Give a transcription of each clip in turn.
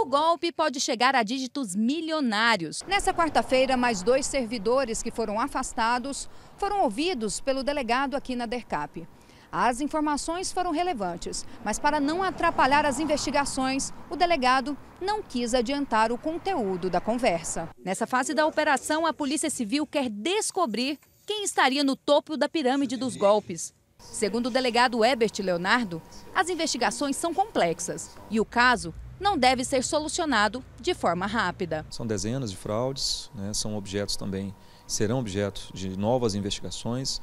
O golpe pode chegar a dígitos milionários. Nessa quarta-feira, mais dois servidores que foram afastados foram ouvidos pelo delegado aqui na DERCAP. As informações foram relevantes, mas para não atrapalhar as investigações, o delegado não quis adiantar o conteúdo da conversa. Nessa fase da operação, a Polícia Civil quer descobrir quem estaria no topo da pirâmide dos golpes. Segundo o delegado Ebert Leonardo, as investigações são complexas e o caso não deve ser solucionado de forma rápida. São dezenas de fraudes, né, são objetos também, serão objetos de novas investigações.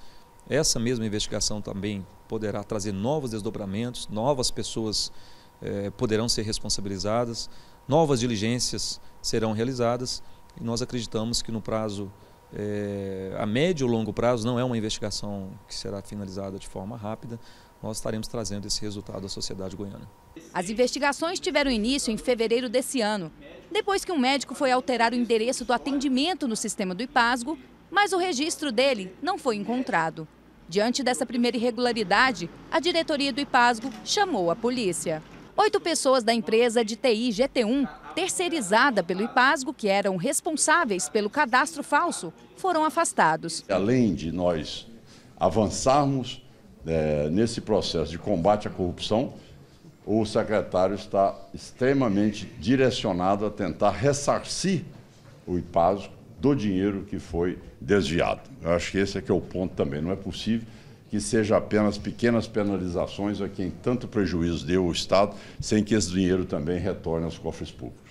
Essa mesma investigação também poderá trazer novos desdobramentos, novas pessoas eh, poderão ser responsabilizadas, novas diligências serão realizadas e nós acreditamos que no prazo eh, a médio e longo prazo não é uma investigação que será finalizada de forma rápida, nós estaremos trazendo esse resultado à sociedade goiana. As investigações tiveram início em fevereiro desse ano, depois que um médico foi alterar o endereço do atendimento no sistema do IPASGO, mas o registro dele não foi encontrado. Diante dessa primeira irregularidade, a diretoria do IPASGO chamou a polícia. Oito pessoas da empresa de TI GT1, terceirizada pelo IPASGO, que eram responsáveis pelo cadastro falso, foram afastados. Além de nós avançarmos é, nesse processo de combate à corrupção, o secretário está extremamente direcionado a tentar ressarcir o IPASO do dinheiro que foi desviado. Eu acho que esse é que é o ponto também. Não é possível que seja apenas pequenas penalizações a quem tanto prejuízo deu ao Estado, sem que esse dinheiro também retorne aos cofres públicos.